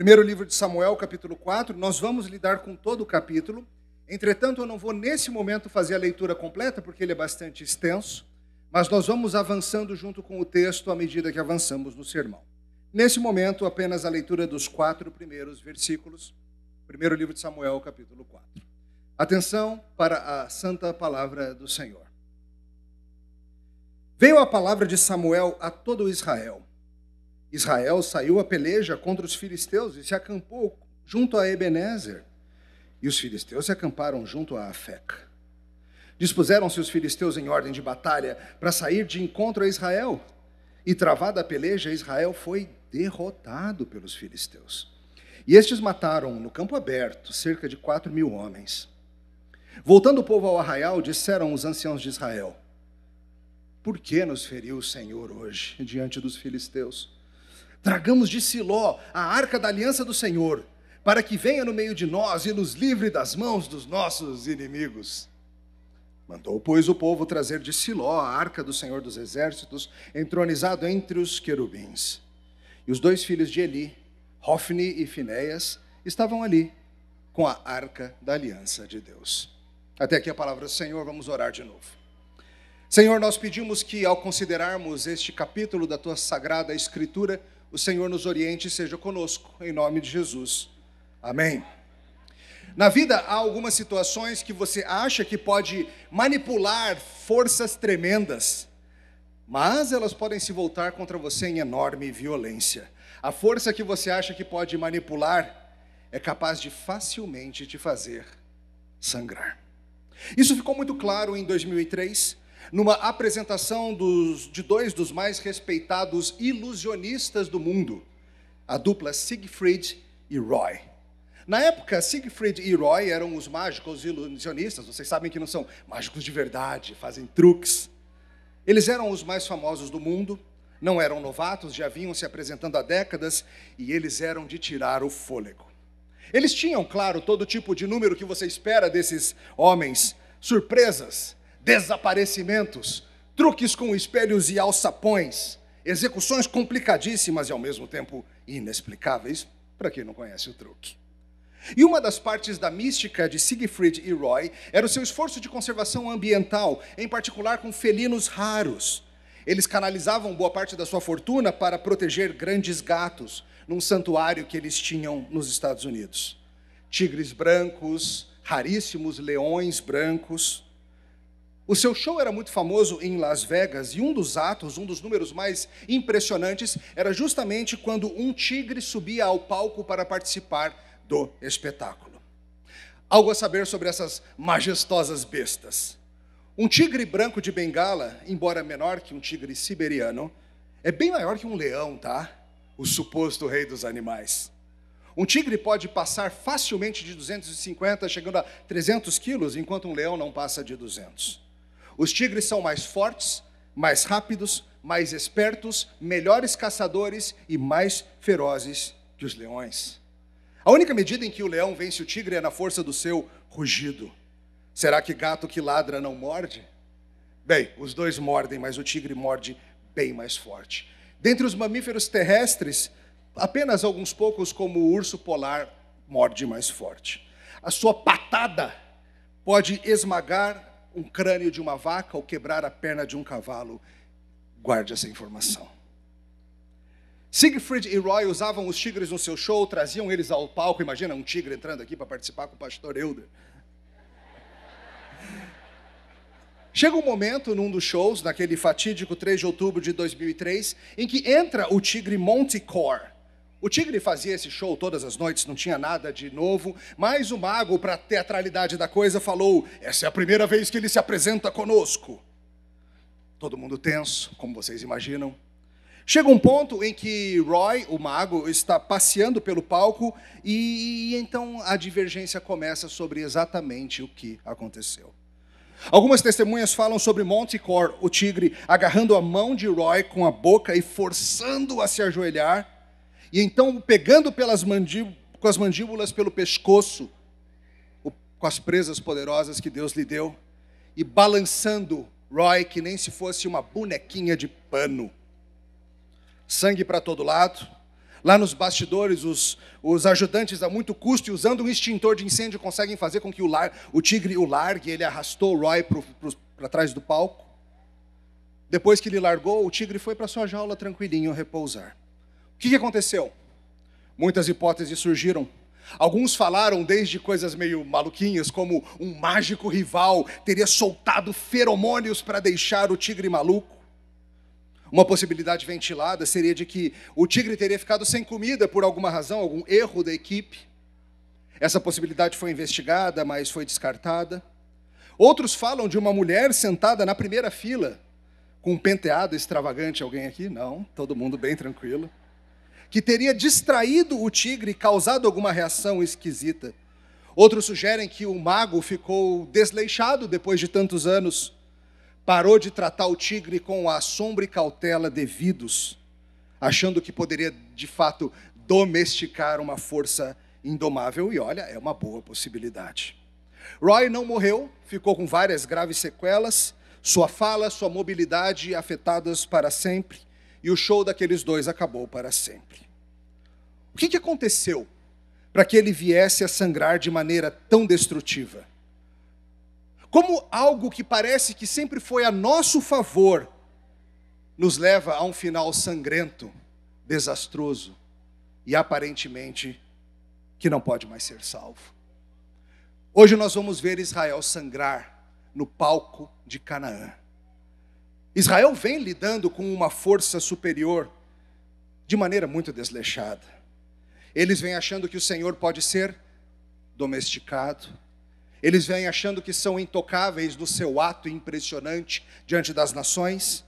Primeiro livro de Samuel, capítulo 4, nós vamos lidar com todo o capítulo. Entretanto, eu não vou nesse momento fazer a leitura completa, porque ele é bastante extenso, mas nós vamos avançando junto com o texto à medida que avançamos no sermão. Nesse momento, apenas a leitura dos quatro primeiros versículos, primeiro livro de Samuel, capítulo 4. Atenção para a santa palavra do Senhor. Veio a palavra de Samuel a todo Israel Israel saiu a peleja contra os filisteus e se acampou junto a Ebenezer. E os filisteus se acamparam junto a Afeca. Dispuseram-se os filisteus em ordem de batalha para sair de encontro a Israel. E travada a peleja, Israel foi derrotado pelos filisteus. E estes mataram no campo aberto cerca de quatro mil homens. Voltando o povo ao arraial, disseram os anciãos de Israel: Por que nos feriu o Senhor hoje diante dos filisteus? Tragamos de Siló a arca da aliança do Senhor, para que venha no meio de nós e nos livre das mãos dos nossos inimigos. Mandou, pois, o povo trazer de Siló a arca do Senhor dos Exércitos, entronizado entre os querubins. E os dois filhos de Eli, Hofni e Finéias, estavam ali com a arca da aliança de Deus. Até aqui a palavra do Senhor, vamos orar de novo. Senhor, nós pedimos que, ao considerarmos este capítulo da tua sagrada Escritura, o Senhor nos oriente e seja conosco, em nome de Jesus. Amém. Na vida há algumas situações que você acha que pode manipular forças tremendas, mas elas podem se voltar contra você em enorme violência. A força que você acha que pode manipular é capaz de facilmente te fazer sangrar. Isso ficou muito claro em 2003, numa apresentação dos, de dois dos mais respeitados ilusionistas do mundo, a dupla Siegfried e Roy. Na época, Siegfried e Roy eram os mágicos ilusionistas, vocês sabem que não são mágicos de verdade, fazem truques. Eles eram os mais famosos do mundo, não eram novatos, já vinham se apresentando há décadas e eles eram de tirar o fôlego. Eles tinham, claro, todo tipo de número que você espera desses homens: surpresas, desaparecimentos, truques com espelhos e alçapões, execuções complicadíssimas e ao mesmo tempo inexplicáveis, para quem não conhece o truque. E uma das partes da mística de Siegfried e Roy era o seu esforço de conservação ambiental, em particular com felinos raros. Eles canalizavam boa parte da sua fortuna para proteger grandes gatos num santuário que eles tinham nos Estados Unidos. Tigres brancos, raríssimos leões brancos. O seu show era muito famoso em Las Vegas e um dos atos, um dos números mais impressionantes, era justamente quando um tigre subia ao palco para participar do espetáculo. Algo a saber sobre essas majestosas bestas. Um tigre branco de bengala, embora menor que um tigre siberiano, é bem maior que um leão, tá? O suposto rei dos animais. Um tigre pode passar facilmente de 250, chegando a 300 quilos, enquanto um leão não passa de 200. Os tigres são mais fortes, mais rápidos, mais espertos, melhores caçadores e mais ferozes que os leões. A única medida em que o leão vence o tigre é na força do seu rugido. Será que gato que ladra não morde? Bem, os dois mordem, mas o tigre morde bem mais forte. Dentre os mamíferos terrestres, apenas alguns poucos, como o urso polar, morde mais forte. A sua patada pode esmagar um crânio de uma vaca ou quebrar a perna de um cavalo. Guarde essa informação. Siegfried e Roy usavam os tigres no seu show, traziam eles ao palco. Imagina um tigre entrando aqui para participar com o pastor Elder. Chega um momento num dos shows, naquele fatídico 3 de outubro de 2003, em que entra o tigre Montecore. O Tigre fazia esse show todas as noites, não tinha nada de novo, mas o mago, para teatralidade da coisa, falou: Essa é a primeira vez que ele se apresenta conosco. Todo mundo tenso, como vocês imaginam. Chega um ponto em que Roy, o mago, está passeando pelo palco e então a divergência começa sobre exatamente o que aconteceu. Algumas testemunhas falam sobre Monticor, o tigre, agarrando a mão de Roy com a boca e forçando-o a se ajoelhar e então, pegando pelas mandíbulas, com as mandíbulas pelo pescoço, com as presas poderosas que Deus lhe deu, e balançando Roy que nem se fosse uma bonequinha de pano. Sangue para todo lado. Lá nos bastidores, os, os ajudantes a muito custo e usando um extintor de incêndio conseguem fazer com que o, lar, o tigre o largue. Ele arrastou o Roy para trás do palco. Depois que ele largou, o tigre foi para sua jaula tranquilinho repousar. O que aconteceu? Muitas hipóteses surgiram. Alguns falaram desde coisas meio maluquinhas, como um mágico rival teria soltado feromônios para deixar o tigre maluco. Uma possibilidade ventilada seria de que o tigre teria ficado sem comida por alguma razão, algum erro da equipe. Essa possibilidade foi investigada, mas foi descartada. Outros falam de uma mulher sentada na primeira fila, com um penteado extravagante. Alguém aqui? Não, todo mundo bem tranquilo que teria distraído o tigre e causado alguma reação esquisita. Outros sugerem que o mago ficou desleixado depois de tantos anos, parou de tratar o tigre com a sombra e cautela devidos, achando que poderia de fato domesticar uma força indomável, e olha, é uma boa possibilidade. Roy não morreu, ficou com várias graves sequelas, sua fala, sua mobilidade afetadas para sempre e o show daqueles dois acabou para sempre. O que, que aconteceu para que ele viesse a sangrar de maneira tão destrutiva? Como algo que parece que sempre foi a nosso favor nos leva a um final sangrento, desastroso e aparentemente que não pode mais ser salvo. Hoje nós vamos ver Israel sangrar no palco de Canaã. Israel vem lidando com uma força superior de maneira muito desleixada. Eles vêm achando que o Senhor pode ser domesticado. Eles vêm achando que são intocáveis do seu ato impressionante diante das nações,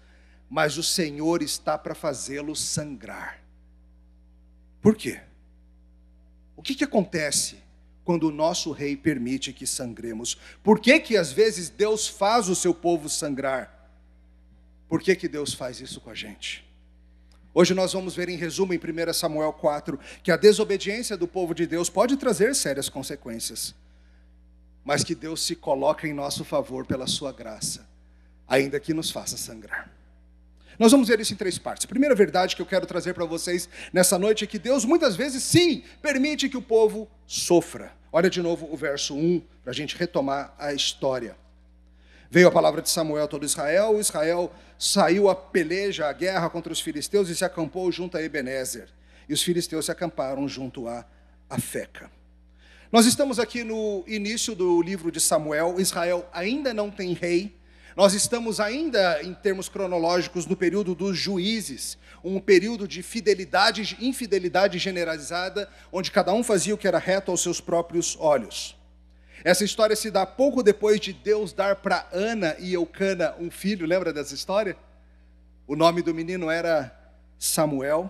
mas o Senhor está para fazê-los sangrar. Por quê? O que, que acontece quando o nosso rei permite que sangremos? Por que, que às vezes Deus faz o seu povo sangrar? Por que, que Deus faz isso com a gente? Hoje nós vamos ver em resumo em 1 Samuel 4 que a desobediência do povo de Deus pode trazer sérias consequências, mas que Deus se coloca em nosso favor pela sua graça, ainda que nos faça sangrar. Nós vamos ver isso em três partes. A primeira verdade que eu quero trazer para vocês nessa noite é que Deus muitas vezes sim permite que o povo sofra. Olha de novo o verso 1 para a gente retomar a história. Veio a palavra de Samuel a todo Israel. Israel saiu a peleja, a guerra contra os filisteus e se acampou junto a Ebenezer. E os filisteus se acamparam junto a Afeca. Nós estamos aqui no início do livro de Samuel. Israel ainda não tem rei. Nós estamos ainda, em termos cronológicos, no período dos juízes, um período de fidelidade infidelidade generalizada, onde cada um fazia o que era reto aos seus próprios olhos. Essa história se dá pouco depois de Deus dar para Ana e Eucana um filho, lembra dessa história? O nome do menino era Samuel,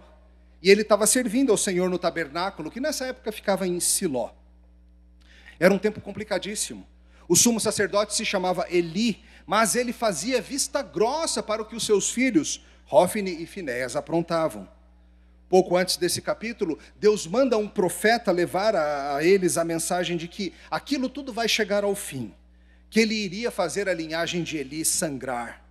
e ele estava servindo ao Senhor no tabernáculo, que nessa época ficava em Siló. Era um tempo complicadíssimo. O sumo sacerdote se chamava Eli, mas ele fazia vista grossa para o que os seus filhos, Rófine e Finéas, aprontavam pouco antes desse capítulo, Deus manda um profeta levar a, a eles a mensagem de que aquilo tudo vai chegar ao fim, que ele iria fazer a linhagem de Eli sangrar.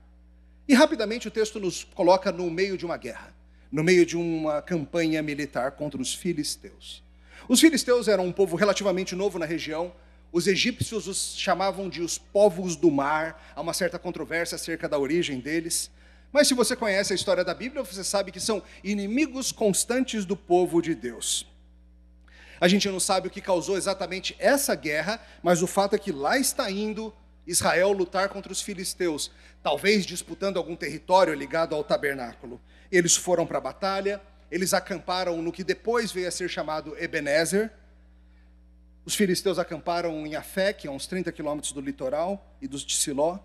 E rapidamente o texto nos coloca no meio de uma guerra, no meio de uma campanha militar contra os filisteus. Os filisteus eram um povo relativamente novo na região. Os egípcios os chamavam de os povos do mar, há uma certa controvérsia acerca da origem deles. Mas se você conhece a história da Bíblia, você sabe que são inimigos constantes do povo de Deus. A gente não sabe o que causou exatamente essa guerra, mas o fato é que lá está indo Israel lutar contra os filisteus, talvez disputando algum território ligado ao tabernáculo. Eles foram para a batalha, eles acamparam no que depois veio a ser chamado Ebenezer. Os filisteus acamparam em Afec, a uns 30 quilômetros do litoral e dos de Siló.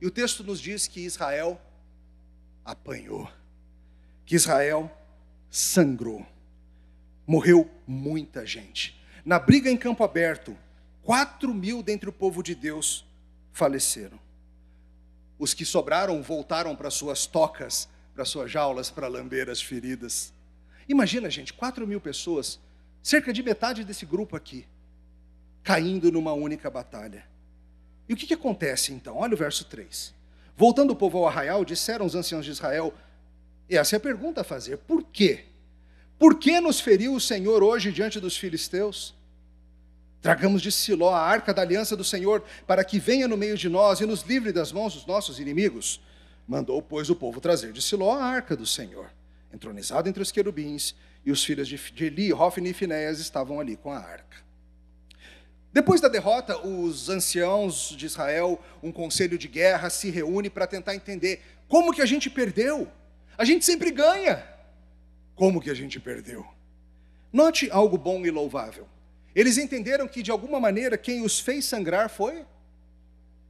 E o texto nos diz que Israel apanhou, que Israel sangrou. Morreu muita gente. Na briga em campo aberto, 4 mil dentre o povo de Deus faleceram. Os que sobraram voltaram para suas tocas, para suas jaulas, para lamber as feridas. Imagina, gente, 4 mil pessoas, cerca de metade desse grupo aqui, caindo numa única batalha. E o que, que acontece então? Olha o verso 3. Voltando o povo ao arraial, disseram os anciãos de Israel: essa é a pergunta a fazer, por quê? Por que nos feriu o Senhor hoje diante dos filisteus? Tragamos de Siló a arca da aliança do Senhor, para que venha no meio de nós e nos livre das mãos dos nossos inimigos. Mandou, pois, o povo trazer de Siló a arca do Senhor, entronizada entre os querubins, e os filhos de Eli, Hofni e Finéas estavam ali com a arca. Depois da derrota, os anciãos de Israel, um conselho de guerra, se reúne para tentar entender como que a gente perdeu. A gente sempre ganha. Como que a gente perdeu? Note algo bom e louvável. Eles entenderam que, de alguma maneira, quem os fez sangrar foi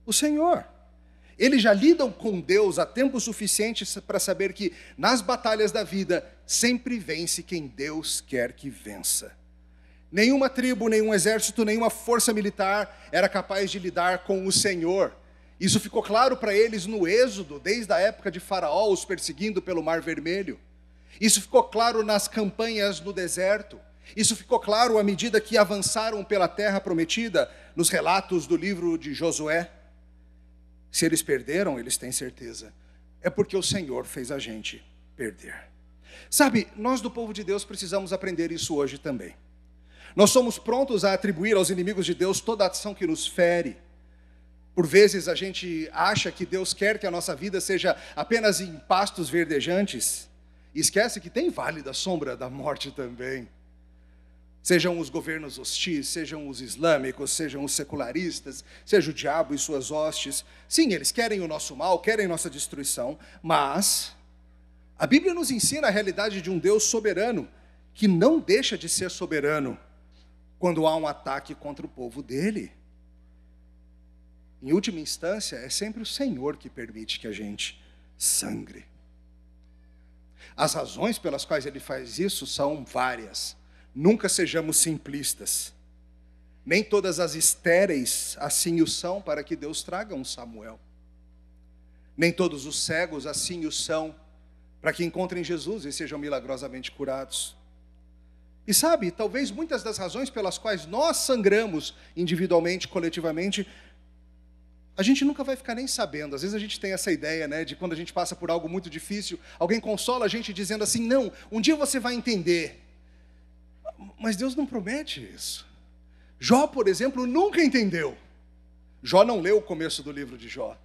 o Senhor. Eles já lidam com Deus há tempo suficiente para saber que, nas batalhas da vida, sempre vence quem Deus quer que vença. Nenhuma tribo, nenhum exército, nenhuma força militar era capaz de lidar com o Senhor. Isso ficou claro para eles no Êxodo, desde a época de Faraó os perseguindo pelo Mar Vermelho. Isso ficou claro nas campanhas no deserto. Isso ficou claro à medida que avançaram pela terra prometida, nos relatos do livro de Josué. Se eles perderam, eles têm certeza. É porque o Senhor fez a gente perder. Sabe, nós do povo de Deus precisamos aprender isso hoje também. Nós somos prontos a atribuir aos inimigos de Deus toda a ação que nos fere. Por vezes a gente acha que Deus quer que a nossa vida seja apenas em pastos verdejantes e esquece que tem vale da sombra da morte também. Sejam os governos hostis, sejam os islâmicos, sejam os secularistas, seja o diabo e suas hostes. Sim, eles querem o nosso mal, querem nossa destruição, mas a Bíblia nos ensina a realidade de um Deus soberano que não deixa de ser soberano quando há um ataque contra o povo dele. Em última instância, é sempre o Senhor que permite que a gente sangre. As razões pelas quais ele faz isso são várias. Nunca sejamos simplistas. Nem todas as estéreis assim o são para que Deus traga um Samuel. Nem todos os cegos assim o são para que encontrem Jesus e sejam milagrosamente curados. E sabe, talvez muitas das razões pelas quais nós sangramos individualmente, coletivamente, a gente nunca vai ficar nem sabendo. Às vezes a gente tem essa ideia, né, de quando a gente passa por algo muito difícil, alguém consola a gente dizendo assim: "Não, um dia você vai entender". Mas Deus não promete isso. Jó, por exemplo, nunca entendeu. Jó não leu o começo do livro de Jó.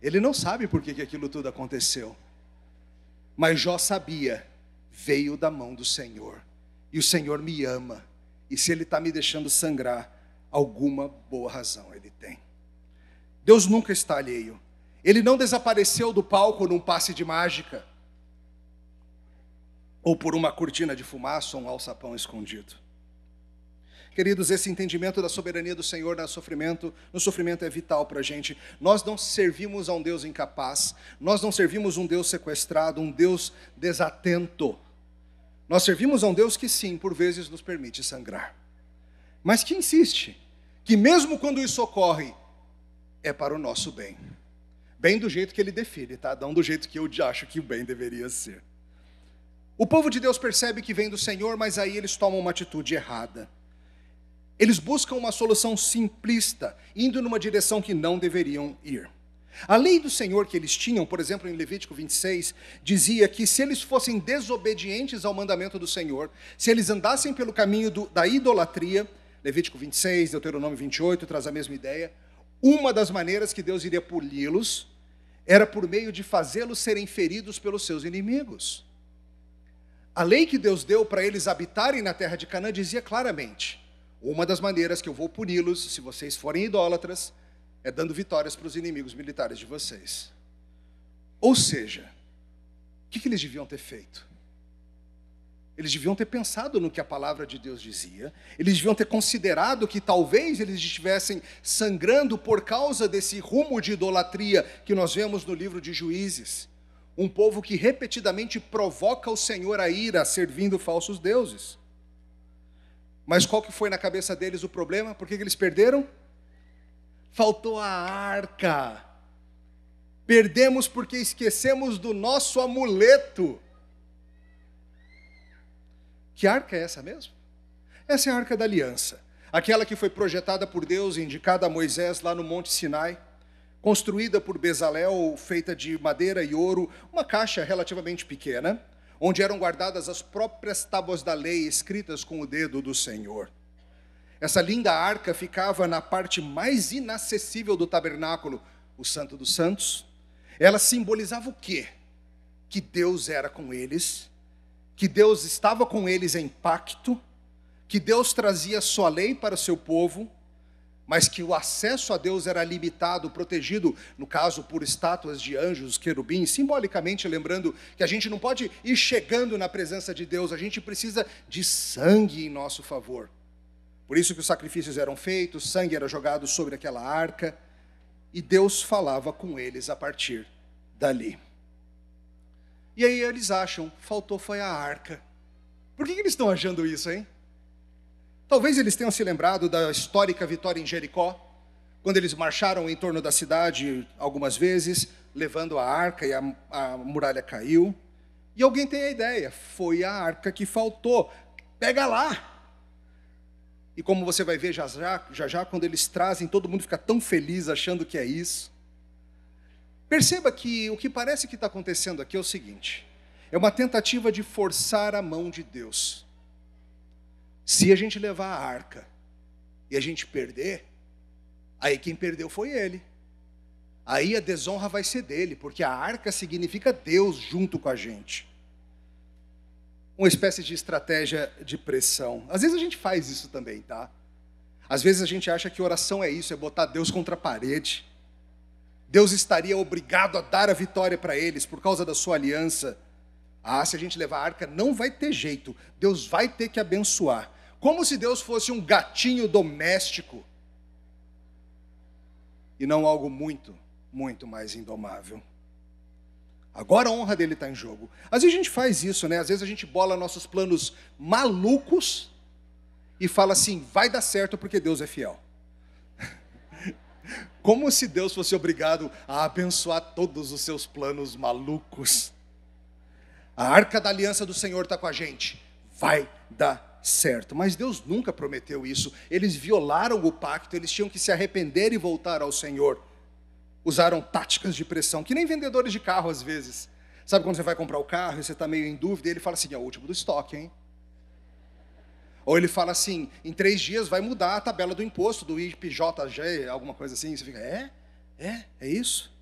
Ele não sabe por que, que aquilo tudo aconteceu. Mas Jó sabia veio da mão do Senhor. E o Senhor me ama. E se Ele está me deixando sangrar, alguma boa razão Ele tem. Deus nunca está alheio. Ele não desapareceu do palco num passe de mágica, ou por uma cortina de fumaça ou um alçapão escondido. Queridos, esse entendimento da soberania do Senhor no sofrimento, no sofrimento é vital para a gente. Nós não servimos a um Deus incapaz, nós não servimos um Deus sequestrado, um Deus desatento. Nós servimos a um Deus que, sim, por vezes nos permite sangrar, mas que insiste que, mesmo quando isso ocorre, é para o nosso bem. Bem do jeito que ele define, tá? Não do jeito que eu acho que o bem deveria ser. O povo de Deus percebe que vem do Senhor, mas aí eles tomam uma atitude errada. Eles buscam uma solução simplista, indo numa direção que não deveriam ir. A lei do Senhor que eles tinham, por exemplo, em Levítico 26, dizia que se eles fossem desobedientes ao mandamento do Senhor, se eles andassem pelo caminho do, da idolatria, Levítico 26, Deuteronômio 28 traz a mesma ideia, uma das maneiras que Deus iria puni-los era por meio de fazê-los serem feridos pelos seus inimigos. A lei que Deus deu para eles habitarem na terra de Canaã dizia claramente: uma das maneiras que eu vou puni-los, se vocês forem idólatras, é dando vitórias para os inimigos militares de vocês. Ou seja, o que, eles deviam ter feito? Eles deviam ter pensado no que a palavra de Deus dizia, eles deviam ter considerado que talvez eles estivessem sangrando por causa desse rumo de idolatria que nós vemos no livro de Juízes. Um povo que repetidamente provoca o Senhor à ira, servindo falsos deuses. Mas qual que foi na cabeça deles o problema? Por que, que eles perderam? faltou a arca. Perdemos porque esquecemos do nosso amuleto. Que arca é essa mesmo? Essa é a arca da aliança, aquela que foi projetada por Deus e indicada a Moisés lá no Monte Sinai construída por Bezalel, feita de madeira e ouro, uma caixa relativamente pequena, onde eram guardadas as próprias tábuas da lei escritas com o dedo do Senhor. Essa linda arca ficava na parte mais inacessível do tabernáculo, o Santo dos Santos. Ela simbolizava o quê? Que Deus era com eles, que Deus estava com eles em pacto, que Deus trazia sua lei para seu povo, mas que o acesso a Deus era limitado, protegido, no caso, por estátuas de anjos, querubins, simbolicamente lembrando que a gente não pode ir chegando na presença de Deus, a gente precisa de sangue em nosso favor. Por isso que os sacrifícios eram feitos, sangue era jogado sobre aquela arca, e Deus falava com eles a partir dali. E aí eles acham, faltou foi a arca. Por que, que eles estão achando isso, hein? Talvez eles tenham se lembrado da histórica vitória em Jericó, quando eles marcharam em torno da cidade algumas vezes, levando a arca e a, a muralha caiu. E alguém tem a ideia, foi a arca que faltou. Pega lá, e como você vai ver já já, já já, quando eles trazem, todo mundo fica tão feliz achando que é isso. Perceba que o que parece que está acontecendo aqui é o seguinte: é uma tentativa de forçar a mão de Deus. Se a gente levar a arca e a gente perder, aí quem perdeu foi ele. Aí a desonra vai ser dele, porque a arca significa Deus junto com a gente uma espécie de estratégia de pressão. Às vezes a gente faz isso também, tá? Às vezes a gente acha que oração é isso, é botar Deus contra a parede. Deus estaria obrigado a dar a vitória para eles por causa da sua aliança. Ah, se a gente levar a arca, não vai ter jeito. Deus vai ter que abençoar. Como se Deus fosse um gatinho doméstico e não algo muito, muito mais indomável. Agora a honra dele está em jogo. Às vezes a gente faz isso, né? Às vezes a gente bola nossos planos malucos e fala assim: vai dar certo porque Deus é fiel. Como se Deus fosse obrigado a abençoar todos os seus planos malucos. A arca da aliança do Senhor está com a gente. Vai dar certo. Mas Deus nunca prometeu isso. Eles violaram o pacto, eles tinham que se arrepender e voltar ao Senhor usaram táticas de pressão, que nem vendedores de carro às vezes. Sabe quando você vai comprar o carro e você está meio em dúvida, e ele fala assim: é o último do estoque, hein? Ou ele fala assim: em três dias vai mudar a tabela do imposto do IPJG, alguma coisa assim. Você fica: é? É? É isso?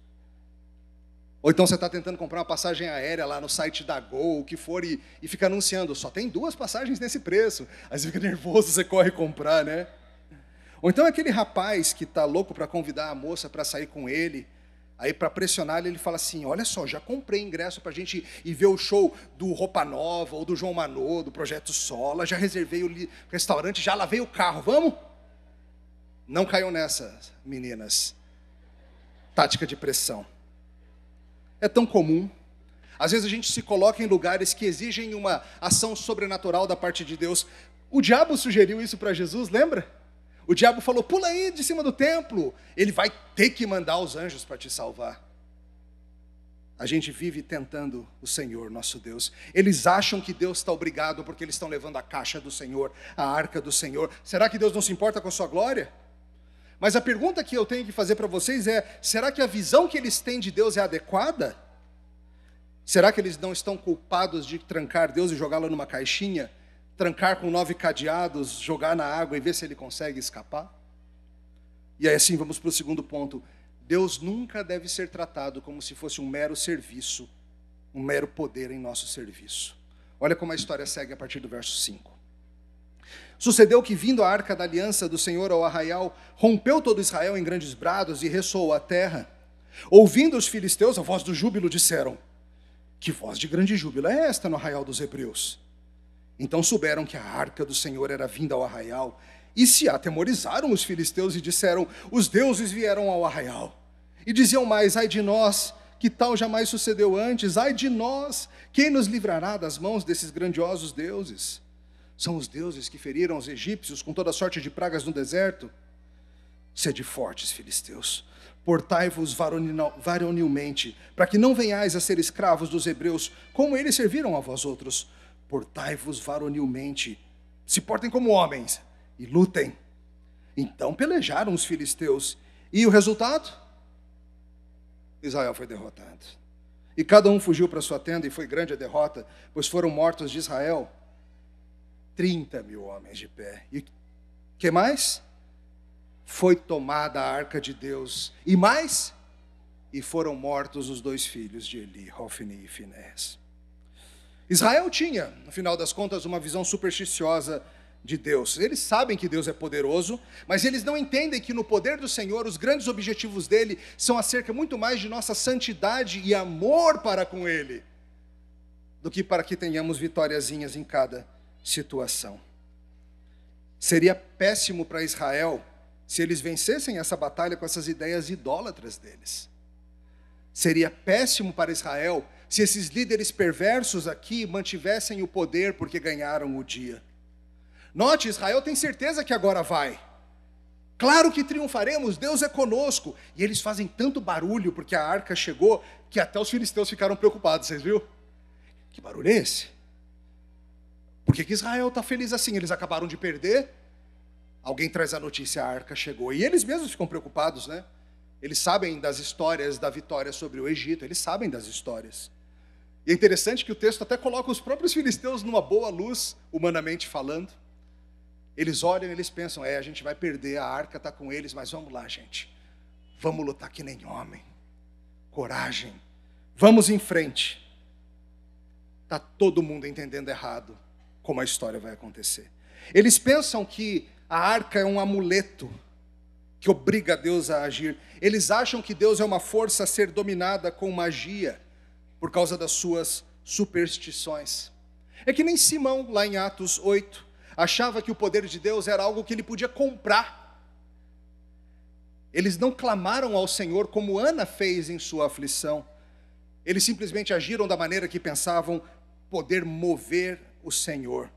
Ou então você está tentando comprar uma passagem aérea lá no site da Gol, o que for, e, e fica anunciando: só tem duas passagens nesse preço. Aí você fica nervoso, você corre comprar, né? Ou então aquele rapaz que está louco para convidar a moça para sair com ele, aí para pressionar ele, ele fala assim: Olha só, já comprei ingresso para a gente ir ver o show do Roupa Nova ou do João Manô, do Projeto Sola, já reservei o restaurante, já lavei o carro, vamos? Não caiam nessa, meninas. Tática de pressão. É tão comum. Às vezes a gente se coloca em lugares que exigem uma ação sobrenatural da parte de Deus. O diabo sugeriu isso para Jesus, lembra? O diabo falou: pula aí de cima do templo, ele vai ter que mandar os anjos para te salvar. A gente vive tentando o Senhor, nosso Deus. Eles acham que Deus está obrigado porque eles estão levando a caixa do Senhor, a arca do Senhor. Será que Deus não se importa com a sua glória? Mas a pergunta que eu tenho que fazer para vocês é: será que a visão que eles têm de Deus é adequada? Será que eles não estão culpados de trancar Deus e jogá-lo numa caixinha? trancar com nove cadeados, jogar na água e ver se ele consegue escapar? E aí, assim, vamos para o segundo ponto. Deus nunca deve ser tratado como se fosse um mero serviço, um mero poder em nosso serviço. Olha como a história segue a partir do verso 5. Sucedeu que, vindo a arca da aliança do Senhor ao arraial, rompeu todo Israel em grandes brados e ressoou a terra. Ouvindo os filisteus, a voz do júbilo disseram: Que voz de grande júbilo é esta no arraial dos hebreus? Então souberam que a arca do Senhor era vinda ao arraial, e se atemorizaram os filisteus e disseram: Os deuses vieram ao arraial. E diziam mais: Ai de nós, que tal jamais sucedeu antes? Ai de nós, quem nos livrará das mãos desses grandiosos deuses? São os deuses que feriram os egípcios com toda sorte de pragas no deserto? Sede fortes, filisteus, portai-vos varonilmente, para que não venhais a ser escravos dos hebreus, como eles serviram a vós outros portai-vos varonilmente, se portem como homens e lutem. Então pelejaram os filisteus. E o resultado? Israel foi derrotado. E cada um fugiu para sua tenda, e foi grande a derrota, pois foram mortos de Israel 30 mil homens de pé. E que mais? Foi tomada a arca de Deus. E mais? E foram mortos os dois filhos de Eli, Hofni e Finés. Israel tinha, no final das contas, uma visão supersticiosa de Deus. Eles sabem que Deus é poderoso, mas eles não entendem que no poder do Senhor, os grandes objetivos dele são acerca muito mais de nossa santidade e amor para com ele, do que para que tenhamos vitóriazinhas em cada situação. Seria péssimo para Israel se eles vencessem essa batalha com essas ideias idólatras deles. Seria péssimo para Israel se esses líderes perversos aqui mantivessem o poder porque ganharam o dia. Note, Israel tem certeza que agora vai. Claro que triunfaremos, Deus é conosco. E eles fazem tanto barulho porque a arca chegou que até os filisteus ficaram preocupados, vocês viram? Que barulho é esse? Por que, que Israel está feliz assim? Eles acabaram de perder. Alguém traz a notícia, a arca chegou. E eles mesmos ficam preocupados, né? Eles sabem das histórias da vitória sobre o Egito, eles sabem das histórias. E é interessante que o texto até coloca os próprios filisteus numa boa luz, humanamente falando. Eles olham, eles pensam: é, a gente vai perder, a arca está com eles, mas vamos lá, gente. Vamos lutar que nem homem. Coragem. Vamos em frente. Está todo mundo entendendo errado como a história vai acontecer. Eles pensam que a arca é um amuleto que obriga Deus a agir. Eles acham que Deus é uma força a ser dominada com magia por causa das suas superstições. É que nem Simão, lá em Atos 8, achava que o poder de Deus era algo que ele podia comprar. Eles não clamaram ao Senhor como Ana fez em sua aflição. Eles simplesmente agiram da maneira que pensavam poder mover o Senhor.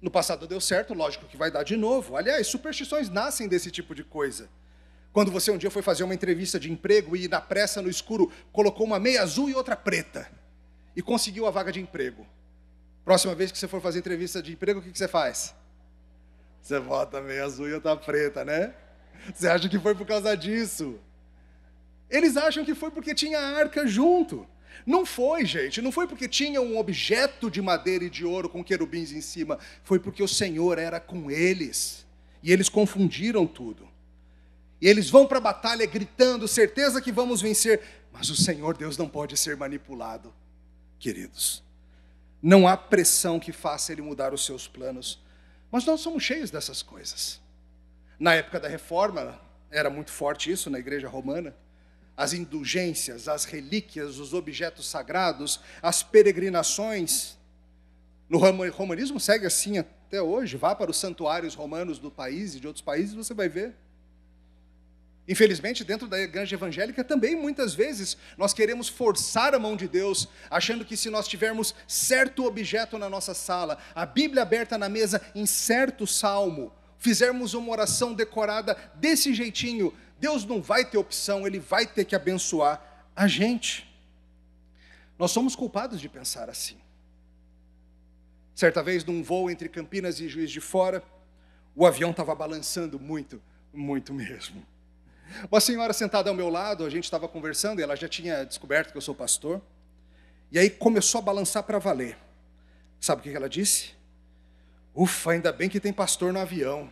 No passado deu certo, lógico que vai dar de novo. Aliás, superstições nascem desse tipo de coisa. Quando você um dia foi fazer uma entrevista de emprego e, na pressa, no escuro, colocou uma meia azul e outra preta e conseguiu a vaga de emprego. Próxima vez que você for fazer entrevista de emprego, o que, você faz? Você bota meia azul e outra preta, né? Você acha que foi por causa disso? Eles acham que foi porque tinha a arca junto. Não foi, gente, não foi porque tinha um objeto de madeira e de ouro com querubins em cima, foi porque o Senhor era com eles. E eles confundiram tudo. E eles vão para a batalha gritando, certeza que vamos vencer, mas o Senhor Deus não pode ser manipulado, queridos. Não há pressão que faça ele mudar os seus planos. Mas nós somos cheios dessas coisas. Na época da reforma, era muito forte isso na igreja romana. As indulgências, as relíquias, os objetos sagrados, as peregrinações. No romanismo segue assim até hoje. Vá para os santuários romanos do país e de outros países, você vai ver Infelizmente, dentro da igreja evangélica também muitas vezes nós queremos forçar a mão de Deus, achando que se nós tivermos certo objeto na nossa sala, a Bíblia aberta na mesa em certo salmo, fizermos uma oração decorada desse jeitinho, Deus não vai ter opção, ele vai ter que abençoar a gente. Nós somos culpados de pensar assim. Certa vez, num voo entre Campinas e Juiz de Fora, o avião estava balançando muito, muito mesmo. Uma senhora sentada ao meu lado, a gente estava conversando e ela já tinha descoberto que eu sou pastor. E aí começou a balançar para valer. Sabe o que ela disse? Ufa, ainda bem que tem pastor no avião.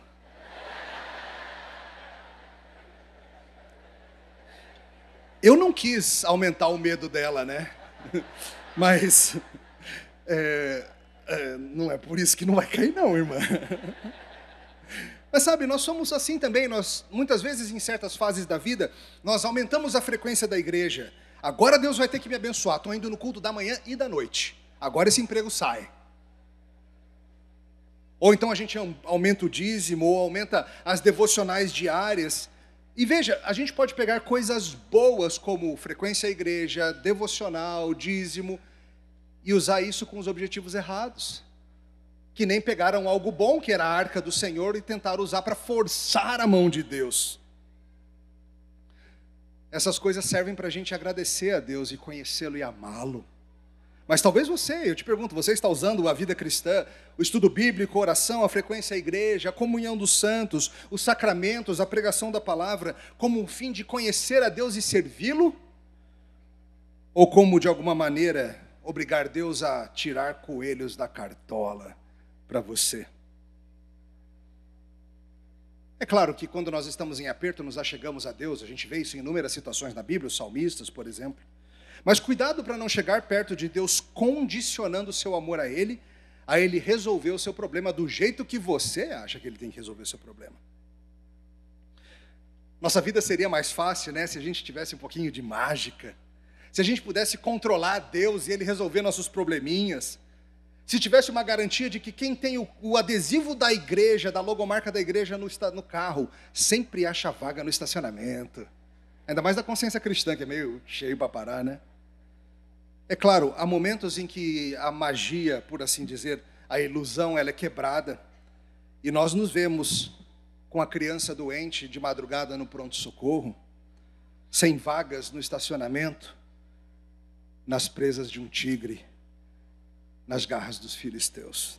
Eu não quis aumentar o medo dela, né? Mas é, é, não é por isso que não vai cair, não, irmã. Mas sabe, nós somos assim também, nós muitas vezes em certas fases da vida, nós aumentamos a frequência da igreja. Agora Deus vai ter que me abençoar. Estou indo no culto da manhã e da noite. Agora esse emprego sai. Ou então a gente aumenta o dízimo, ou aumenta as devocionais diárias. E veja, a gente pode pegar coisas boas como frequência à igreja, devocional, dízimo, e usar isso com os objetivos errados que nem pegaram algo bom, que era a arca do Senhor, e tentaram usar para forçar a mão de Deus. Essas coisas servem para a gente agradecer a Deus e conhecê-lo e amá-lo. Mas talvez você, eu te pergunto, você está usando a vida cristã, o estudo bíblico, a oração, a frequência à igreja, a comunhão dos santos, os sacramentos, a pregação da palavra, como um fim de conhecer a Deus e servi-lo? Ou como, de alguma maneira, obrigar Deus a tirar coelhos da cartola? para você. É claro que quando nós estamos em aperto, nos achegamos a Deus, a gente vê isso em inúmeras situações na Bíblia, os salmistas, por exemplo. Mas cuidado para não chegar perto de Deus condicionando o seu amor a Ele, a Ele resolver o seu problema do jeito que você acha que Ele tem que resolver o seu problema. Nossa vida seria mais fácil, né, se a gente tivesse um pouquinho de mágica. Se a gente pudesse controlar Deus e Ele resolver nossos probleminhas se tivesse uma garantia de que quem tem o, o adesivo da igreja, da logomarca da igreja no, no, carro, sempre acha vaga no estacionamento. Ainda mais da consciência cristã, que é meio cheio para parar, né? É claro, há momentos em que a magia, por assim dizer, a ilusão, ela é quebrada. E nós nos vemos com a criança doente de madrugada no pronto-socorro, sem vagas no estacionamento, nas presas de um tigre nas garras dos filisteus.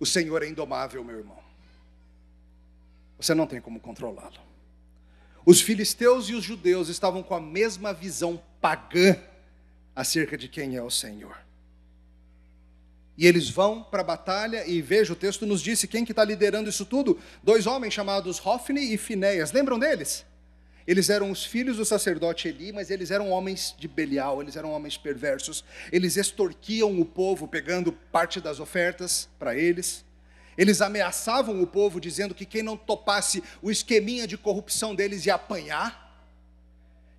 O Senhor é indomável, meu irmão. Você não tem como controlá-lo. Os filisteus e os judeus estavam com a mesma visão pagã acerca de quem é o Senhor. E eles vão para a batalha e veja, o texto nos disse quem que está liderando isso tudo. Dois homens chamados Hofni e Finéias. Lembram deles? Eles eram os filhos do sacerdote Eli, mas eles eram homens de Belial, eles eram homens perversos. Eles extorquiam o povo, pegando parte das ofertas para eles. Eles ameaçavam o povo, dizendo que quem não topasse o esqueminha de corrupção deles ia apanhar.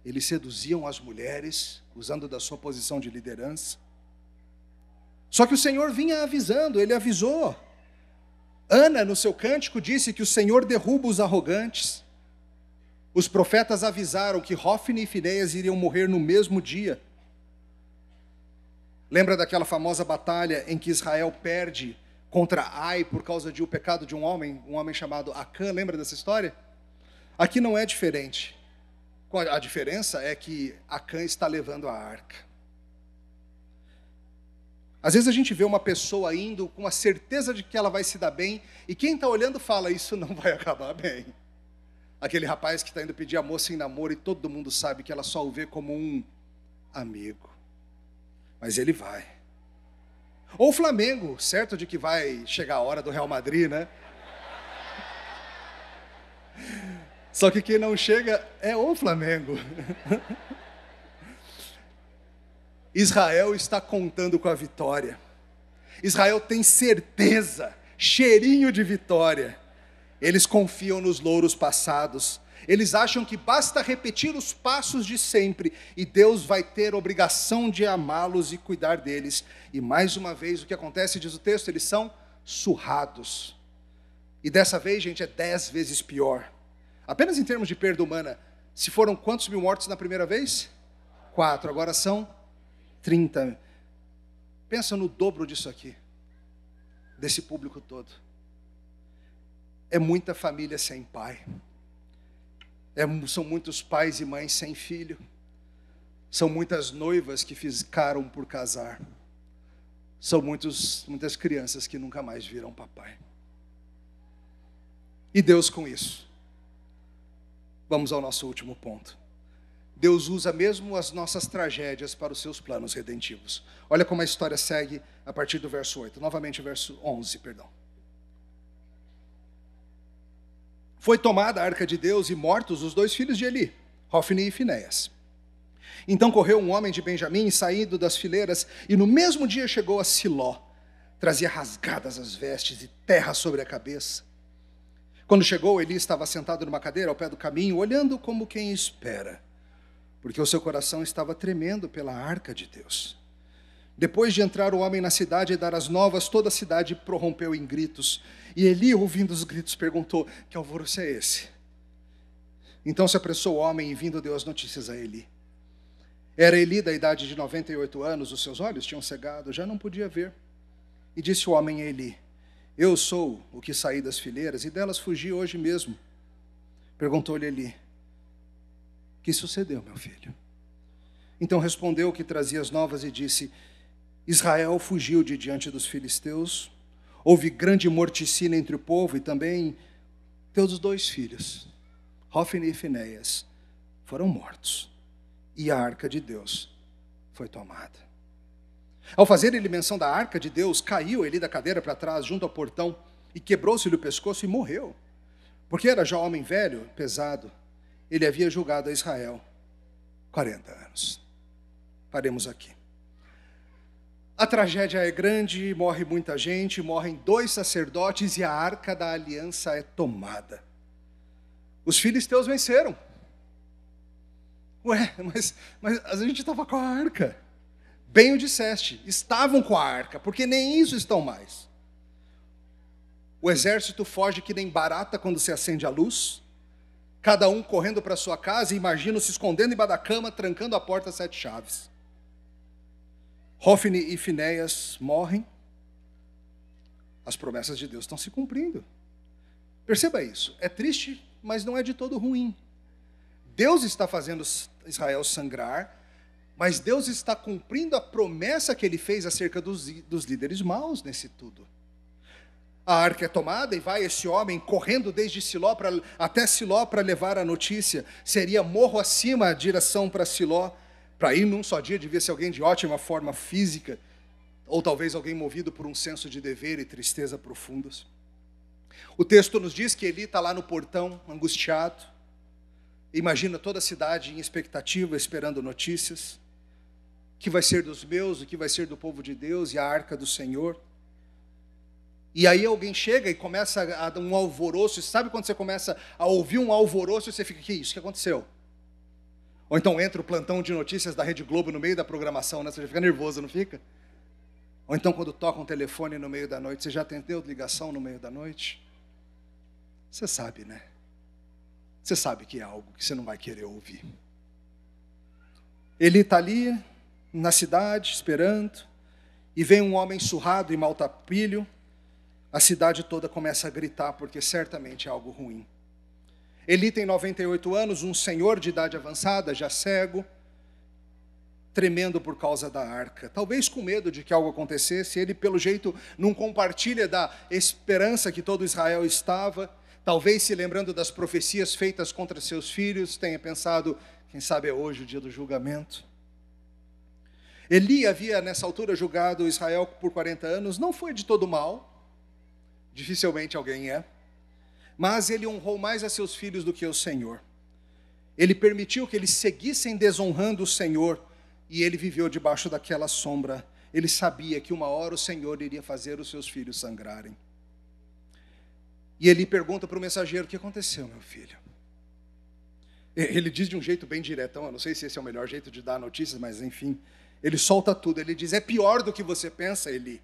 Eles seduziam as mulheres, usando da sua posição de liderança. Só que o Senhor vinha avisando, ele avisou. Ana, no seu cântico, disse que o Senhor derruba os arrogantes os profetas avisaram que Hofni e Finéias iriam morrer no mesmo dia. Lembra daquela famosa batalha em que Israel perde contra Ai por causa de o um pecado de um homem, um homem chamado Acã, lembra dessa história? Aqui não é diferente. A diferença é que Acã está levando a arca. Às vezes a gente vê uma pessoa indo com a certeza de que ela vai se dar bem, e quem está olhando fala: Isso não vai acabar bem. Aquele rapaz que está indo pedir a moça em namoro e todo mundo sabe que ela só o vê como um amigo. Mas ele vai. Ou o Flamengo, certo de que vai chegar a hora do Real Madrid, né? Só que quem não chega é o Flamengo. Israel está contando com a vitória. Israel tem certeza, cheirinho de vitória. Eles confiam nos louros passados. Eles acham que basta repetir os passos de sempre e Deus vai ter obrigação de amá-los e cuidar deles. E mais uma vez, o que acontece, diz o texto, eles são surrados. E dessa vez, gente, é dez vezes pior. Apenas em termos de perda humana, se foram quantos mil mortos na primeira vez? Quatro, agora são trinta. Pensa no dobro disso aqui, desse público todo. É muita família sem pai. É, são muitos pais e mães sem filho. São muitas noivas que ficaram por casar. São muitos, muitas crianças que nunca mais viram papai. E Deus com isso. Vamos ao nosso último ponto. Deus usa mesmo as nossas tragédias para os seus planos redentivos. Olha como a história segue a partir do verso 8, novamente verso 11, perdão. Foi tomada a arca de Deus e mortos os dois filhos de Eli, Hofni e Finéias. Então correu um homem de Benjamim, saindo das fileiras, e no mesmo dia chegou a Siló. Trazia rasgadas as vestes e terra sobre a cabeça. Quando chegou, Eli estava sentado numa cadeira ao pé do caminho, olhando como quem espera, porque o seu coração estava tremendo pela arca de Deus. Depois de entrar o homem na cidade e dar as novas, toda a cidade prorrompeu em gritos. E Eli, ouvindo os gritos, perguntou: Que alvoroço é esse? Então se apressou o homem e, vindo, deu as notícias a Eli. Era Eli da idade de 98 anos, os seus olhos tinham cegado, já não podia ver. E disse o homem a Eli: Eu sou o que saí das fileiras e delas fugi hoje mesmo. Perguntou-lhe Eli: Que sucedeu, meu filho? Então respondeu o que trazia as novas e disse: Israel fugiu de diante dos filisteus. Houve grande morticina entre o povo e também teus dois filhos, Hofni e Finéias, foram mortos. E a arca de Deus foi tomada. Ao fazer ele menção da arca de Deus, caiu ele da cadeira para trás, junto ao portão, e quebrou-se-lhe o pescoço e morreu. Porque era já homem velho, pesado. Ele havia julgado a Israel 40 anos. Paremos aqui. A tragédia é grande, morre muita gente, morrem dois sacerdotes e a arca da aliança é tomada. Os filisteus venceram. Ué, mas, mas a gente estava com a arca. Bem o disseste, estavam com a arca, porque nem isso estão mais. O exército foge que nem barata quando se acende a luz, cada um correndo para sua casa, imagino se escondendo embaixo da cama, trancando a porta sete chaves. Hofni e Finéias morrem, as promessas de Deus estão se cumprindo. Perceba isso. É triste, mas não é de todo ruim. Deus está fazendo Israel sangrar, mas Deus está cumprindo a promessa que ele fez acerca dos, dos líderes maus nesse tudo. A arca é tomada e vai esse homem correndo desde Siló pra, até Siló para levar a notícia. Seria morro acima, a direção para Siló para ir num só dia devia ser alguém de ótima forma física, ou talvez alguém movido por um senso de dever e tristeza profundos. O texto nos diz que Eli está lá no portão, angustiado, imagina toda a cidade em expectativa, esperando notícias. O que vai ser dos meus, o que vai ser do povo de Deus e a arca do Senhor? E aí alguém chega e começa a dar um alvoroço, sabe quando você começa a ouvir um alvoroço e você fica, que isso, o que aconteceu? Ou então entra o plantão de notícias da Rede Globo no meio da programação, né? Você já fica nervoso, não fica? Ou então quando toca um telefone no meio da noite, você já atendeu ligação no meio da noite? Você sabe, né? Você sabe que é algo que você não vai querer ouvir. Ele está ali na cidade esperando e vem um homem surrado e maltrapilho. A cidade toda começa a gritar porque certamente é algo ruim. Eli tem 98 anos, um senhor de idade avançada, já cego, tremendo por causa da arca. Talvez com medo de que algo acontecesse, ele, pelo jeito, não compartilha da esperança que todo Israel estava. Talvez, se lembrando das profecias feitas contra seus filhos, tenha pensado: quem sabe é hoje o dia do julgamento. Eli havia, nessa altura, julgado Israel por 40 anos, não foi de todo mal, dificilmente alguém é mas ele honrou mais a seus filhos do que o Senhor. Ele permitiu que eles seguissem desonrando o Senhor e ele viveu debaixo daquela sombra. Ele sabia que uma hora o Senhor iria fazer os seus filhos sangrarem. E ele pergunta para o mensageiro: O que aconteceu, meu filho? Ele diz de um jeito bem diretão, eu não sei se esse é o melhor jeito de dar notícias, mas enfim, ele solta tudo. Ele diz: É pior do que você pensa, Eli.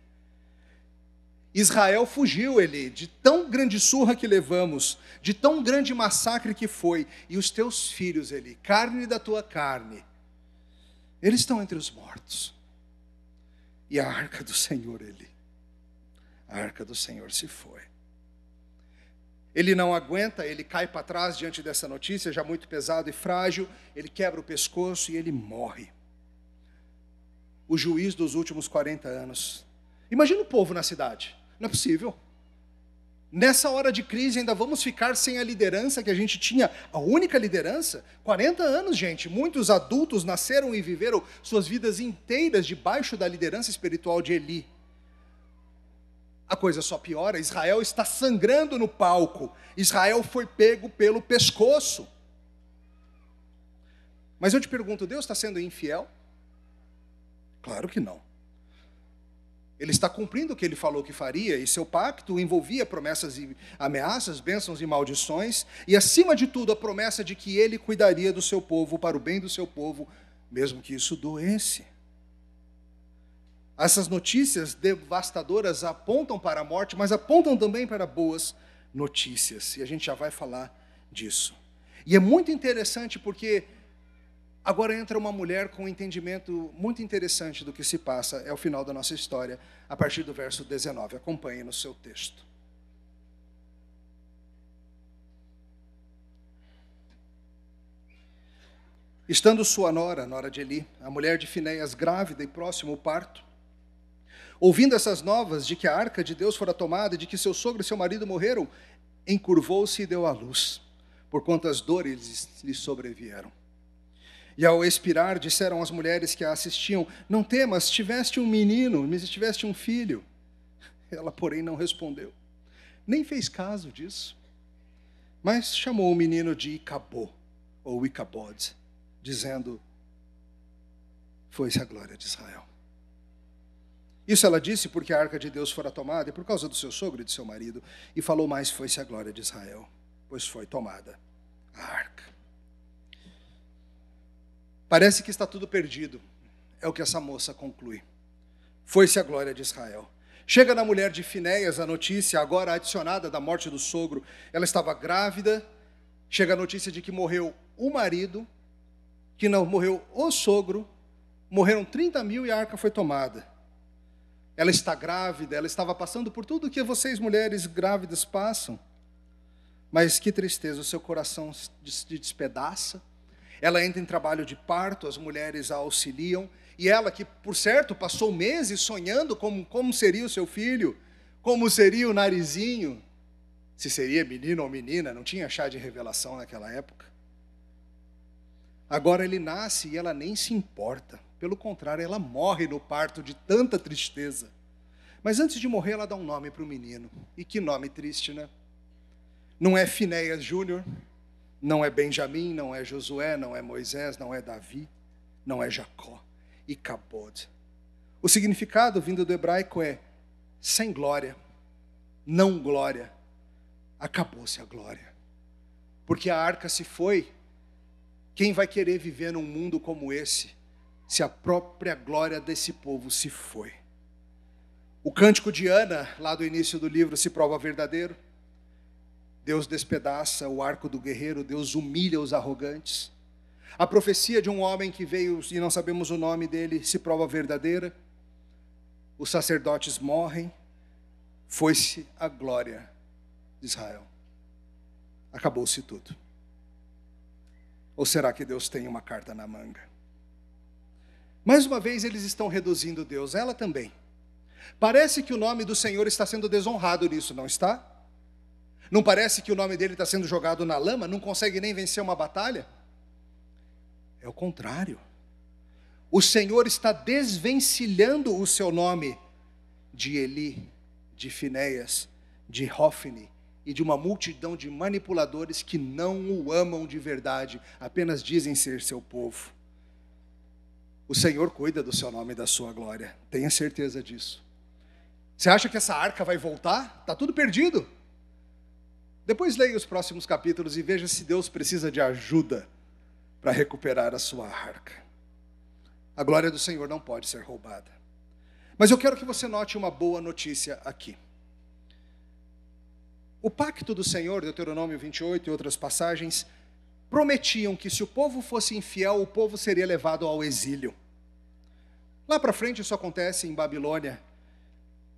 Israel fugiu, ele, de tão grande surra que levamos, de tão grande massacre que foi, e os teus filhos, ele, carne da tua carne, eles estão entre os mortos. E a arca do Senhor, ele, a arca do Senhor se foi. Ele não aguenta, ele cai para trás diante dessa notícia, já muito pesado e frágil, ele quebra o pescoço e ele morre. O juiz dos últimos 40 anos. Imagina o povo na cidade não é possível. Nessa hora de crise, ainda vamos ficar sem a liderança que a gente tinha, a única liderança? 40 anos, gente. Muitos adultos nasceram e viveram suas vidas inteiras debaixo da liderança espiritual de Eli. A coisa só piora: Israel está sangrando no palco. Israel foi pego pelo pescoço. Mas eu te pergunto: Deus está sendo infiel? Claro que não. Ele está cumprindo o que ele falou que faria, e seu pacto envolvia promessas e ameaças, bênçãos e maldições, e acima de tudo a promessa de que ele cuidaria do seu povo para o bem do seu povo, mesmo que isso doesse. Essas notícias devastadoras apontam para a morte, mas apontam também para boas notícias, e a gente já vai falar disso. E é muito interessante porque Agora entra uma mulher com um entendimento muito interessante do que se passa, é o final da nossa história, a partir do verso 19. Acompanhe no seu texto. Estando sua nora, nora de Eli, a mulher de Finéias, grávida e próximo ao parto, ouvindo essas novas de que a arca de Deus fora tomada e de que seu sogro e seu marido morreram, encurvou-se e deu à luz, porquanto as dores lhe sobrevieram. E ao expirar, disseram as mulheres que a assistiam: Não temas, tiveste um menino, mas tiveste um filho. Ela, porém, não respondeu. Nem fez caso disso. Mas chamou o menino de Icabô, ou Icabod, dizendo: Foi a glória de Israel. Isso ela disse porque a arca de Deus fora tomada, e por causa do seu sogro e de seu marido. E falou mais: Foi-se a glória de Israel, pois foi tomada a arca. Parece que está tudo perdido. É o que essa moça conclui. Foi-se a glória de Israel. Chega na mulher de Finéias a notícia, agora adicionada da morte do sogro. Ela estava grávida. Chega a notícia de que morreu o marido, que não morreu o sogro. Morreram 30 mil e a arca foi tomada. Ela está grávida, ela estava passando por tudo que vocês, mulheres grávidas, passam. Mas que tristeza, o seu coração se despedaça ela entra em trabalho de parto, as mulheres a auxiliam, e ela, que por certo passou meses sonhando como, como seria o seu filho, como seria o narizinho, se seria menino ou menina, não tinha chá de revelação naquela época. Agora ele nasce e ela nem se importa, pelo contrário, ela morre no parto de tanta tristeza. Mas antes de morrer, ela dá um nome para o menino. E que nome triste, né? Não é Finéias Júnior, não é Benjamim, não é Josué, não é Moisés, não é Davi, não é Jacó e Cabod. O significado vindo do hebraico é sem glória, não glória. Acabou-se a glória. Porque a arca se foi. Quem vai querer viver num mundo como esse se a própria glória desse povo se foi? O cântico de Ana, lá do início do livro, se prova verdadeiro. Deus despedaça o arco do guerreiro, Deus humilha os arrogantes. A profecia de um homem que veio e não sabemos o nome dele se prova verdadeira. Os sacerdotes morrem, foi-se a glória de Israel. Acabou-se tudo. Ou será que Deus tem uma carta na manga? Mais uma vez, eles estão reduzindo Deus, ela também. Parece que o nome do Senhor está sendo desonrado nisso, não está? Não parece que o nome dele está sendo jogado na lama? Não consegue nem vencer uma batalha? É o contrário. O Senhor está desvencilhando o seu nome de Eli, de Finéias, de Hofni e de uma multidão de manipuladores que não o amam de verdade, apenas dizem ser seu povo. O Senhor cuida do seu nome e da sua glória, tenha certeza disso. Você acha que essa arca vai voltar? Está tudo perdido. Depois leia os próximos capítulos e veja se Deus precisa de ajuda para recuperar a sua arca. A glória do Senhor não pode ser roubada. Mas eu quero que você note uma boa notícia aqui. O pacto do Senhor, Deuteronômio 28 e outras passagens, prometiam que se o povo fosse infiel, o povo seria levado ao exílio. Lá para frente isso acontece em Babilônia,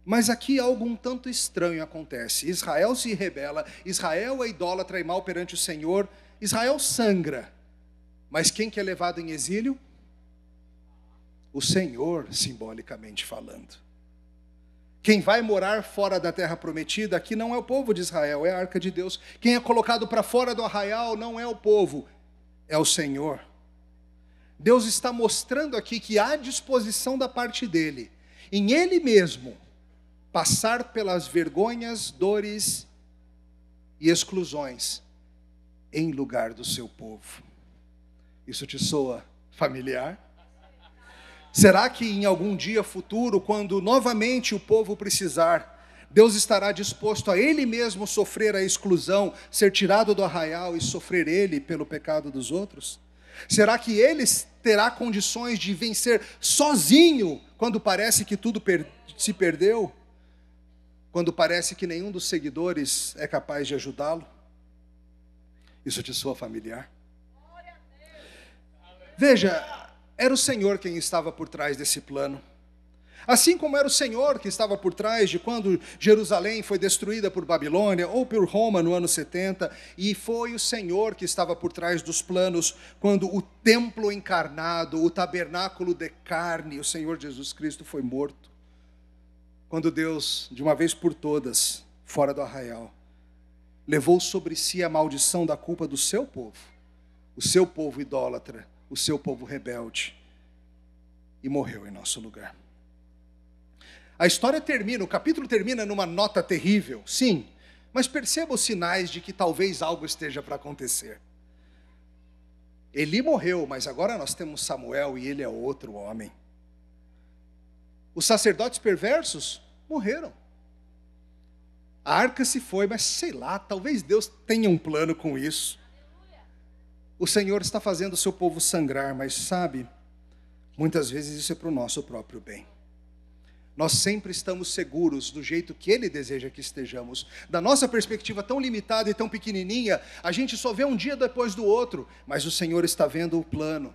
mas aqui algo um tanto estranho acontece. Israel se rebela, Israel é idólatra e mal perante o Senhor, Israel sangra. Mas quem que é levado em exílio? O Senhor, simbolicamente falando. Quem vai morar fora da terra prometida aqui não é o povo de Israel, é a arca de Deus. Quem é colocado para fora do arraial não é o povo, é o Senhor. Deus está mostrando aqui que há disposição da parte dele, em Ele mesmo, passar pelas vergonhas, dores e exclusões em lugar do seu povo. Isso te soa familiar? Será que em algum dia futuro, quando novamente o povo precisar, Deus estará disposto a Ele mesmo sofrer a exclusão, ser tirado do arraial e sofrer Ele pelo pecado dos outros? Será que Ele terá condições de vencer sozinho quando parece que tudo per se perdeu? quando parece que nenhum dos seguidores é capaz de ajudá-lo? Isso te soa familiar? Veja, era o Senhor quem estava por trás desse plano. Assim como era o Senhor que estava por trás de quando Jerusalém foi destruída por Babilônia ou por Roma no ano 70, e foi o Senhor que estava por trás dos planos quando o templo encarnado, o tabernáculo de carne, o Senhor Jesus Cristo foi morto quando Deus, de uma vez por todas, fora do arraial, levou sobre si a maldição da culpa do seu povo, o seu povo idólatra, o seu povo rebelde, e morreu em nosso lugar. A história termina, o capítulo termina numa nota terrível, sim, mas perceba os sinais de que talvez algo esteja para acontecer. Eli morreu, mas agora nós temos Samuel e ele é outro homem. Os sacerdotes perversos morreram. A arca se foi, mas sei lá, talvez Deus tenha um plano com isso. O Senhor está fazendo o seu povo sangrar, mas sabe, muitas vezes isso é para o nosso próprio bem. Nós sempre estamos seguros do jeito que Ele deseja que estejamos. Da nossa perspectiva tão limitada e tão pequenininha, a gente só vê um dia depois do outro, mas o Senhor está vendo o plano.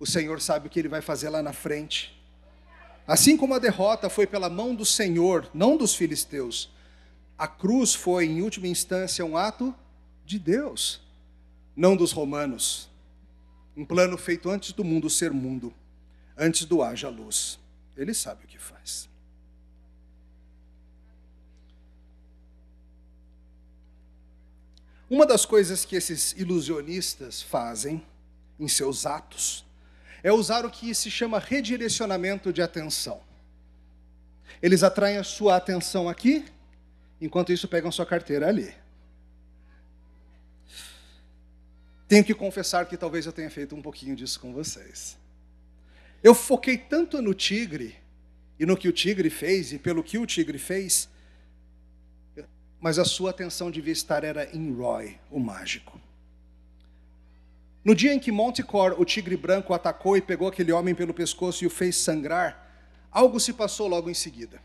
O Senhor sabe o que Ele vai fazer lá na frente. Assim como a derrota foi pela mão do Senhor, não dos filisteus, a cruz foi, em última instância, um ato de Deus, não dos romanos. Um plano feito antes do mundo ser mundo, antes do haja luz. Ele sabe o que faz. Uma das coisas que esses ilusionistas fazem em seus atos é usar o que se chama redirecionamento de atenção. Eles atraem a sua atenção aqui, enquanto isso pegam sua carteira ali. Tenho que confessar que talvez eu tenha feito um pouquinho disso com vocês. Eu foquei tanto no tigre e no que o tigre fez e pelo que o tigre fez, mas a sua atenção devia estar era em Roy, o mágico. No dia em que Montecor, o tigre branco, atacou e pegou aquele homem pelo pescoço e o fez sangrar, algo se passou logo em seguida.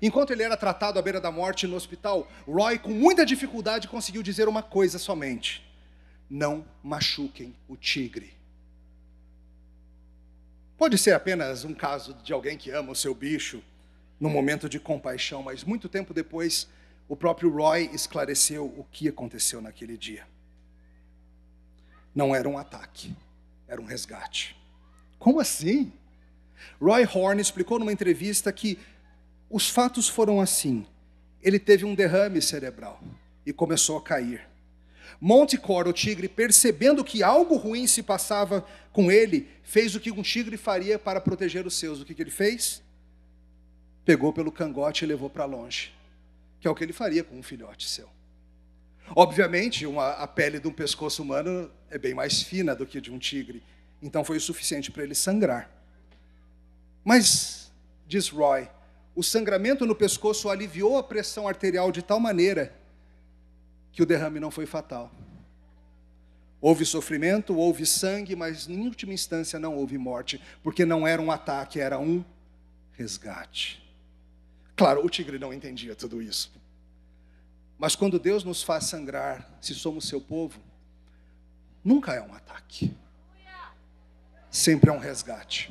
Enquanto ele era tratado à beira da morte no hospital, Roy, com muita dificuldade, conseguiu dizer uma coisa somente: Não machuquem o tigre. Pode ser apenas um caso de alguém que ama o seu bicho, num momento de compaixão, mas muito tempo depois, o próprio Roy esclareceu o que aconteceu naquele dia não era um ataque, era um resgate. Como assim? Roy Horn explicou numa entrevista que os fatos foram assim. Ele teve um derrame cerebral e começou a cair. Coro, o tigre, percebendo que algo ruim se passava com ele, fez o que um tigre faria para proteger os seus. O que, que ele fez? Pegou pelo cangote e levou para longe, que é o que ele faria com um filhote seu. Obviamente, uma, a pele de um pescoço humano é bem mais fina do que de um tigre, então foi o suficiente para ele sangrar. Mas, diz Roy, o sangramento no pescoço aliviou a pressão arterial de tal maneira que o derrame não foi fatal. Houve sofrimento, houve sangue, mas em última instância não houve morte, porque não era um ataque, era um resgate. Claro, o tigre não entendia tudo isso, mas quando Deus nos faz sangrar, se somos seu povo, nunca é um ataque. Sempre é um resgate.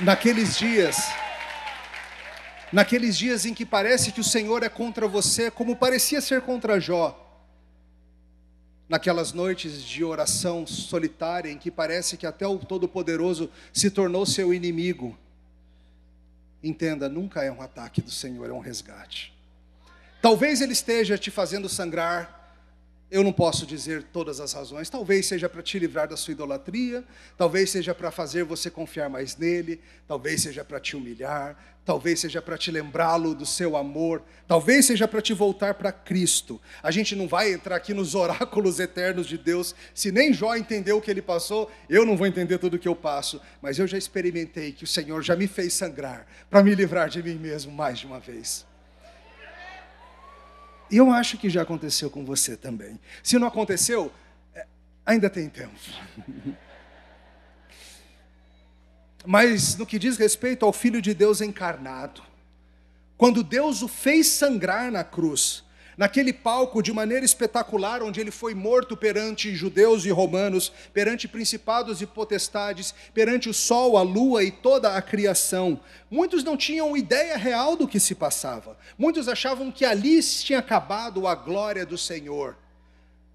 Naqueles dias, naqueles dias em que parece que o Senhor é contra você, como parecia ser contra Jó, Naquelas noites de oração solitária em que parece que até o Todo-Poderoso se tornou seu inimigo. Entenda, nunca é um ataque do Senhor, é um resgate. Talvez Ele esteja te fazendo sangrar eu não posso dizer todas as razões. Talvez seja para te livrar da sua idolatria, talvez seja para fazer você confiar mais nele, talvez seja para te humilhar, talvez seja para te lembrá-lo do seu amor, talvez seja para te voltar para Cristo. A gente não vai entrar aqui nos oráculos eternos de Deus. Se nem Jó entendeu o que ele passou, eu não vou entender tudo o que eu passo, mas eu já experimentei que o Senhor já me fez sangrar para me livrar de mim mesmo mais de uma vez. E eu acho que já aconteceu com você também. Se não aconteceu, é, ainda tem tempo. Mas no que diz respeito ao Filho de Deus encarnado, quando Deus o fez sangrar na cruz, naquele palco de maneira espetacular, onde ele foi morto perante judeus e romanos, perante principados e potestades, perante o sol, a lua e toda a criação. Muitos não tinham ideia real do que se passava. Muitos achavam que ali tinha acabado a glória do Senhor.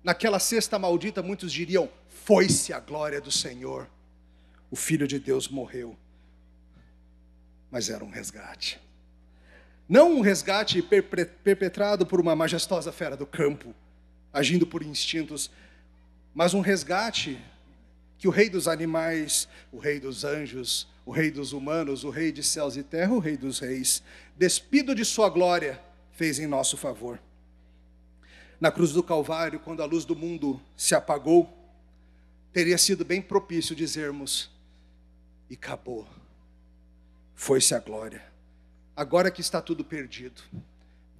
Naquela cesta maldita, muitos diriam: Foi-se a glória do Senhor. O Filho de Deus morreu. Mas era um resgate. Não um resgate perpetrado por uma majestosa fera do campo, agindo por instintos, mas um resgate que o rei dos animais, o rei dos anjos, o rei dos humanos, o rei de céus e terra, o rei dos reis, despido de sua glória, fez em nosso favor. Na cruz do Calvário, quando a luz do mundo se apagou, teria sido bem propício dizermos: e acabou, foi-se a glória agora que está tudo perdido.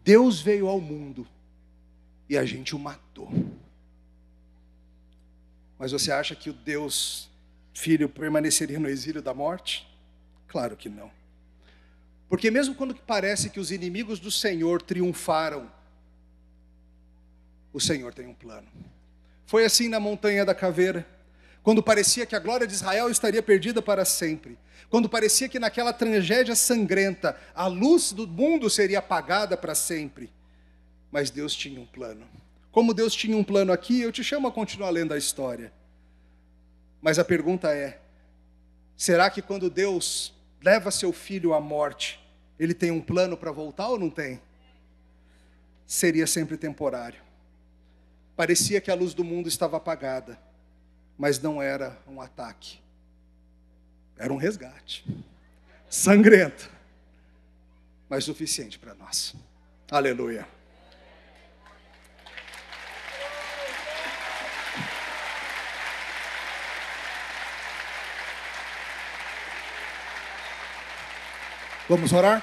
Deus veio ao mundo e a gente o matou. Mas você acha que o Deus Filho permaneceria no exílio da morte? Claro que não. Porque mesmo quando parece que os inimigos do Senhor triunfaram, o Senhor tem um plano. Foi assim na montanha da caveira quando parecia que a glória de Israel estaria perdida para sempre, quando parecia que naquela tragédia sangrenta a luz do mundo seria apagada para sempre. Mas Deus tinha um plano. Como Deus tinha um plano aqui, eu te chamo a continuar lendo a história. Mas a pergunta é: será que quando Deus leva seu filho à morte, ele tem um plano para voltar ou não tem? Seria sempre temporário. Parecia que a luz do mundo estava apagada mas não era um ataque. Era um resgate. Sangrento, mas suficiente para nós. Aleluia. Vamos orar?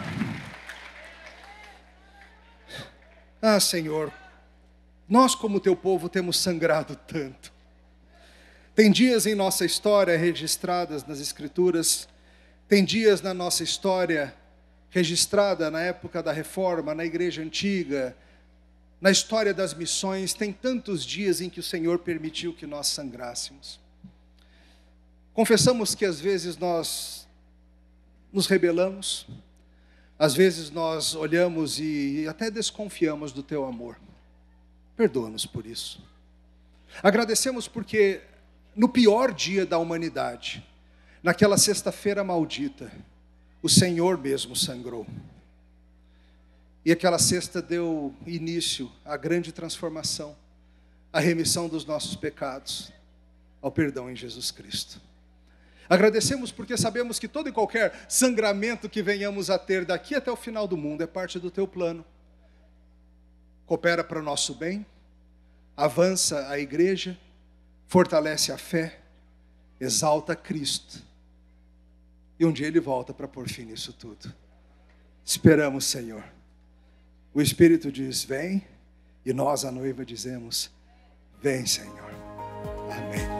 Ah, Senhor, nós, como teu povo, temos sangrado tanto. Tem dias em nossa história registradas nas Escrituras, tem dias na nossa história registrada na época da Reforma, na Igreja Antiga, na história das missões, tem tantos dias em que o Senhor permitiu que nós sangrássemos. Confessamos que às vezes nós nos rebelamos, às vezes nós olhamos e até desconfiamos do teu amor. Perdoa-nos por isso. Agradecemos porque no pior dia da humanidade, naquela sexta-feira maldita, o Senhor mesmo sangrou. E aquela sexta deu início à grande transformação, à remissão dos nossos pecados, ao perdão em Jesus Cristo. Agradecemos porque sabemos que todo e qualquer sangramento que venhamos a ter daqui até o final do mundo é parte do teu plano. Coopera para o nosso bem, avança a igreja fortalece a fé, exalta Cristo. E um dia ele volta para pôr fim nisso tudo. Esperamos, Senhor. O Espírito diz: Vem, e nós, a noiva, dizemos: Vem, Senhor. Amém.